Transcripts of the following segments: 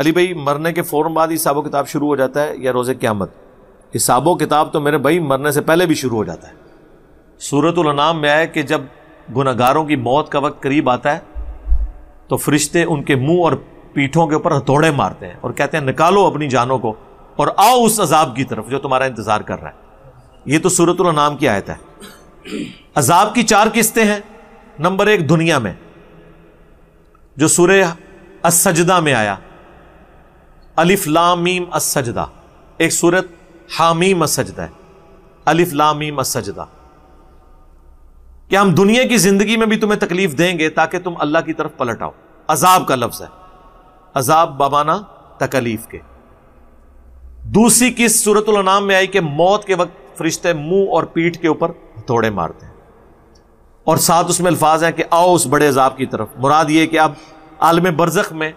अली भाई मरने के फ़ौरन बाद हिसाब किताब शुरू हो जाता है या रोज़े क्यामत हिसाब किताब तो मेरे भाई मरने से पहले भी शुरू हो जाता है नाम में आया कि जब गुनागारों की मौत का वक्त करीब आता है तो फरिश्ते उनके मुंह और पीठों के ऊपर हथौड़े मारते हैं और कहते हैं निकालो अपनी जानों को और आओ उस अजाब की तरफ जो तुम्हारा इंतजार कर रहा है ये तो नाम की आयत है अजाब की चार किस्तें हैं नंबर एक दुनिया में जो सूर्य असजदा में आया अलिफ लामीम असजदा एक सूरत हामीम असजदा अलिफ लामीम असजदा कि हम दुनिया की जिंदगी में भी तुम्हें तकलीफ देंगे ताकि तुम अल्लाह की तरफ पलट आओ अजाब का लफ्ज है अजाब बबाना तकलीफ के दूसरी किस सूरत नाम में आई कि मौत के वक्त फरिश्ते मुंह और पीठ के ऊपर थोड़े मारते हैं और साथ उसमें अल्फाज हैं कि आओ उस बड़े अजाब की तरफ मुराद ये कि अब आलम बरजख में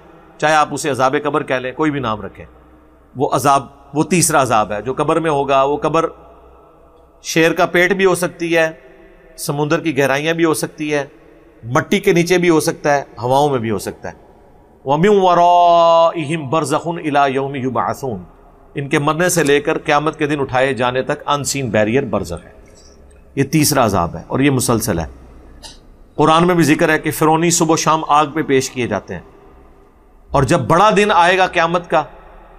चाहे आप उसे अजाब कबर कह लें कोई भी नाम रखें वो अजाब वो तीसरा अजाब है जो कबर में होगा वो कबर शेर का पेट भी हो सकती है समुंदर की गहराइयाँ भी हो सकती है मट्टी के नीचे भी हो सकता है हवाओं में भी हो सकता है वमिन वराम बरजखन अला योम युबासून इनके मरने से लेकर क्यामत के दिन उठाए जाने तक अनसीन बैरियर बरजख है ये तीसरा अजाब है और ये मुसलसल है कुरान में भी जिक्र है कि फिरौनी सुबह शाम आग पे पेश किए जाते हैं और जब बड़ा दिन आएगा क्यामत का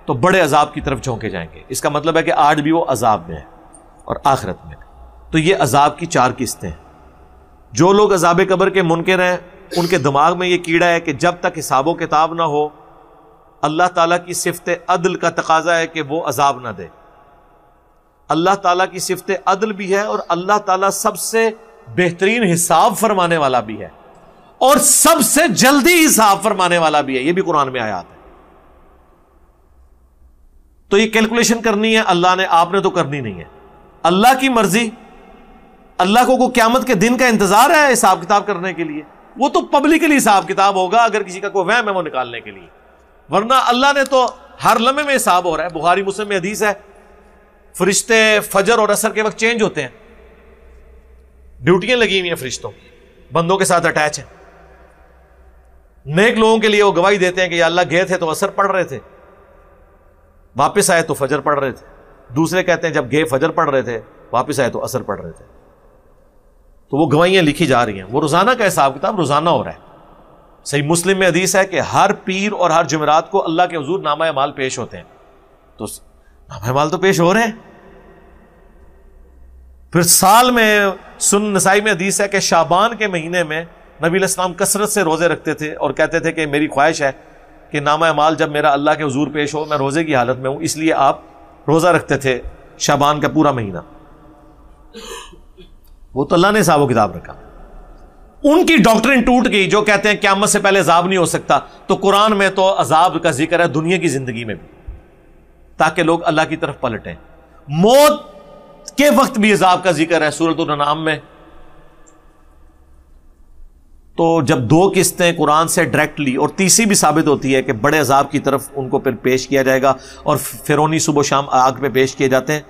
तो बड़े अजाब की तरफ झोंके जाएंगे इसका मतलब है कि आज भी वो अजाब में है और आखरत में तो ये अजाब की चार किस्तें हैं जो लोग अजाब कबर के मुनकर हैं उनके दिमाग में ये कीड़ा है कि जब तक हिसाबो किताब ना हो अल्लाह ताला की सिफत अदल का तकाजा है कि वो अजाब ना दे अल्लाह ताला की सिफत अदल भी है और अल्लाह ताला सबसे बेहतरीन हिसाब फरमाने वाला भी है और सबसे जल्दी हिसाब फरमाने वाला भी है ये भी कुरान में आयात है तो ये कैलकुलेशन करनी है अल्लाह ने आपने तो करनी नहीं है अल्लाह की मर्जी अल्लाह को, को क्यामत के दिन का इंतजार है हिसाब किताब करने के लिए वो तो पब्लिकली हिसाब किताब होगा अगर किसी का कोई वहम है वो निकालने के लिए वरना अल्लाह ने तो हर लम्हे में हिसाब हो रहा है बुहारी मुस्लिम में हदीस है फरिश्ते फजर और असर के वक्त चेंज होते हैं ड्यूटियां लगी हुई हैं फरिश्तों बंदों के साथ अटैच है नेक लोगों के लिए वो गवाही देते हैं कि अल्लाह गए थे तो असर पड़ रहे थे वापस आए तो फजर पढ़ रहे थे दूसरे कहते हैं जब गए फजर पढ़ रहे थे वापस आए तो असर पड़ रहे थे तो वो गवाहियां लिखी जा रही हैं वो रोज़ाना का हिसाब किताब रोज़ाना हो रहा है सही मुस्लिम में हदीस है कि हर पीर और हर जमेरात को अल्लाह के हजूर नामा माल पेश होते हैं तो नामा माल तो पेश हो रहे हैं फिर साल में सुन नसाई में हदीस है कि शाबान के महीने में नबी इस्लाम कसरत से रोज़े रखते थे और कहते थे कि मेरी ख्वाहिश है कि नामा माल जब मेरा अल्लाह के हजूर पेश हो मैं रोज़े की हालत में हूँ इसलिए आप रोज़ा रखते थे शाबान का पूरा महीना वो तो अल्लाह ने साहब किताब रखा उनकी डॉक्टर टूट गई जो कहते हैं क्यामत से पहले अजाब नहीं हो सकता तो कुरान में तो अजाब का जिक्र है दुनिया की जिंदगी में भी ताकि लोग अल्लाह की तरफ पलटें मौत के वक्त भी अजाब का जिक्र है सूरत नाम में तो जब दो किस्तें कुरान से डायरेक्टली और तीसरी भी साबित होती है कि बड़े अजाब की तरफ उनको फिर पेश किया जाएगा और फिरौनी सुबह शाम आग पर पेश किए जाते हैं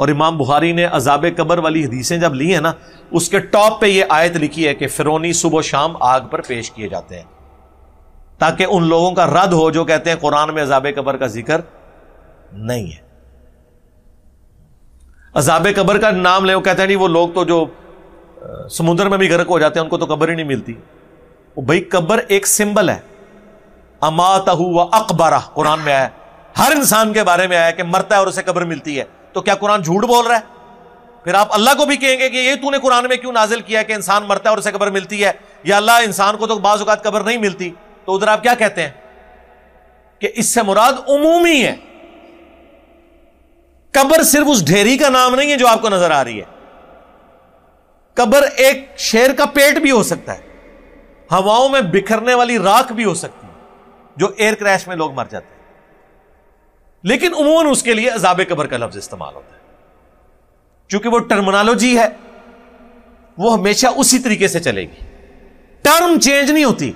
और इमाम बुहारी ने अजाब कबर वाली हदीसें जब ली हैं ना उसके टॉप पर यह आयत लिखी है कि फिरोनी सुबह शाम आग पर पेश किए जाते हैं ताकि उन लोगों का रद्द हो जो कहते हैं कुरान में अजाब कबर का जिक्र नहीं है अजाब कबर का नाम ले वो कहते हैं नहीं वो लोग तो जो समुद्र में भी गर्क हो जाते हैं उनको तो कब्र ही नहीं मिलती वो भाई कब्र एक सिंबल है अमातहू व अकबरा कुरान में आया हर इंसान के बारे में आया कि मरता है और उसे कब्र मिलती है तो क्या कुरान झूठ बोल रहा है फिर आप अल्लाह को भी कहेंगे कि ये तूने कुरान में क्यों नाजिल किया कि इंसान मरता है और उसे कब्र मिलती है या अल्लाह इंसान को तो बाज़ात कब्र नहीं मिलती तो उधर आप क्या कहते हैं कि इससे मुराद उमूमी है कब्र सिर्फ उस ढेरी का नाम नहीं है जो आपको नजर आ रही है कब्र एक शेर का पेट भी हो सकता है हवाओं में बिखरने वाली राख भी हो सकती है जो एयर क्रैश में लोग मर जाते हैं लेकिन उमून उसके लिए अजाब कबर का लफ्ज इस्तेमाल होता है क्योंकि वो टर्मिनोलॉजी है वो हमेशा उसी तरीके से चलेगी टर्म चेंज नहीं होती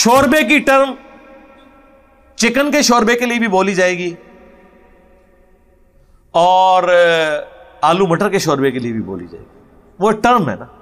शोरबे की टर्म चिकन के शोरबे के लिए भी बोली जाएगी और आलू मटर के शोरबे के लिए भी बोली जाएगी वो टर्म है ना